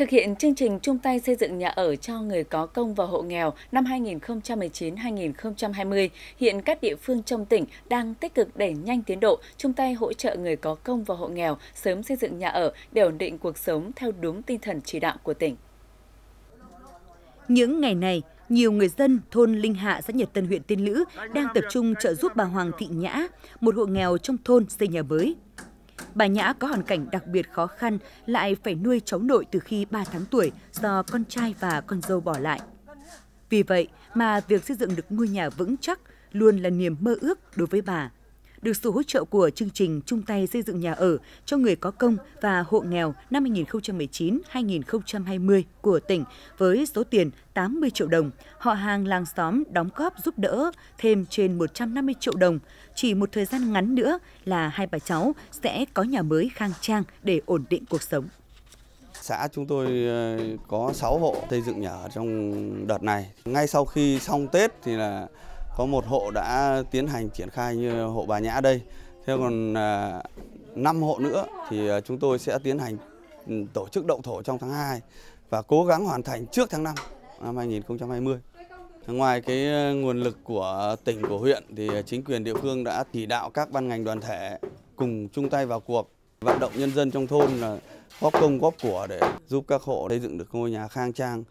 Thực hiện chương trình chung tay xây dựng nhà ở cho người có công và hộ nghèo năm 2019-2020, hiện các địa phương trong tỉnh đang tích cực đẩy nhanh tiến độ chung tay hỗ trợ người có công và hộ nghèo sớm xây dựng nhà ở để ổn định cuộc sống theo đúng tinh thần chỉ đạo của tỉnh. Những ngày này, nhiều người dân thôn Linh Hạ, xã Nhật Tân, huyện Tiên Lữ đang tập trung trợ giúp bà Hoàng Thị Nhã, một hộ nghèo trong thôn xây nhà mới. Bà Nhã có hoàn cảnh đặc biệt khó khăn, lại phải nuôi cháu nội từ khi 3 tháng tuổi do con trai và con dâu bỏ lại. Vì vậy mà việc xây dựng được ngôi nhà vững chắc luôn là niềm mơ ước đối với bà được sự hỗ trợ của chương trình chung tay xây dựng nhà ở cho người có công và hộ nghèo năm 2019-2020 của tỉnh với số tiền 80 triệu đồng. Họ hàng làng xóm đóng góp giúp đỡ thêm trên 150 triệu đồng. Chỉ một thời gian ngắn nữa là hai bà cháu sẽ có nhà mới khang trang để ổn định cuộc sống. Xã chúng tôi ờ, có 6 hộ xây dựng nhà ở trong đợt này. Ngay sau khi xong Tết thì là có một hộ đã tiến hành triển khai như hộ bà Nhã đây. Thế còn à, năm hộ nữa thì à, chúng tôi sẽ tiến hành ừ, tổ chức động thổ trong tháng 2 và cố gắng hoàn thành trước tháng 5 năm 2020. Ngoài cái à, nguồn lực của tỉnh, của huyện thì chính quyền địa phương đã chỉ đạo các ban ngành đoàn thể cùng chung tay vào cuộc vận động nhân dân trong thôn là góp công góp của để giúp các hộ xây dựng được ngôi nhà khang trang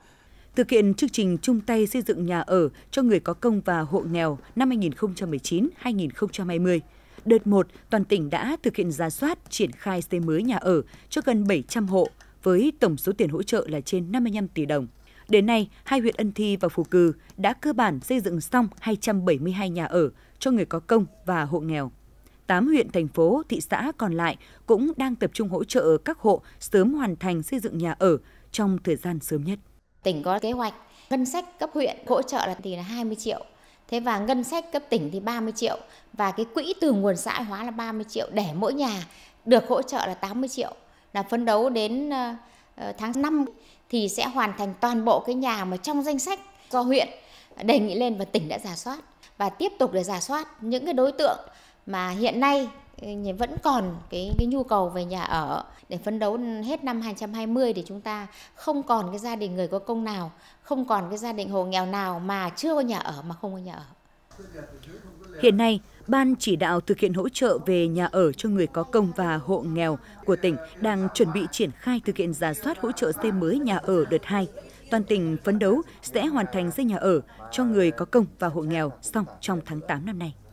Thực hiện chương trình chung tay xây dựng nhà ở cho người có công và hộ nghèo năm 2019-2020. Đợt 1, toàn tỉnh đã thực hiện ra soát triển khai xây mới nhà ở cho gần 700 hộ với tổng số tiền hỗ trợ là trên 55 tỷ đồng. Đến nay, hai huyện Ân Thi và Phù Cừ đã cơ bản xây dựng xong 272 nhà ở cho người có công và hộ nghèo. Tám huyện, thành phố, thị xã còn lại cũng đang tập trung hỗ trợ các hộ sớm hoàn thành xây dựng nhà ở trong thời gian sớm nhất tỉnh có kế hoạch ngân sách cấp huyện hỗ trợ là thì là 20 triệu thế và ngân sách cấp tỉnh thì 30 triệu và cái quỹ từ nguồn xã hóa là 30 triệu để mỗi nhà được hỗ trợ là 80 triệu là phấn đấu đến ờ, ờ, tháng 5 thì sẽ hoàn thành toàn bộ cái nhà mà trong danh sách do huyện đề nghị lên và tỉnh đã giả soát và tiếp tục để giả soát những cái đối tượng mà hiện nay ừ, vẫn còn cái cái nhu cầu về nhà ở để phấn đấu hết năm 2020 thì chúng ta không còn cái gia đình người có công nào, không còn cái gia đình hộ nghèo nào mà chưa có nhà ở mà không có nhà ở. Hiện nay, Ban chỉ đạo thực hiện hỗ trợ về nhà ở cho người có công và hộ nghèo của tỉnh đang chuẩn bị triển khai thực hiện giả soát hỗ trợ xây mới nhà ở đợt 2. Toàn tỉnh phấn đấu sẽ hoàn thành xây nhà ở cho người có công và hộ nghèo xong trong tháng 8 năm nay.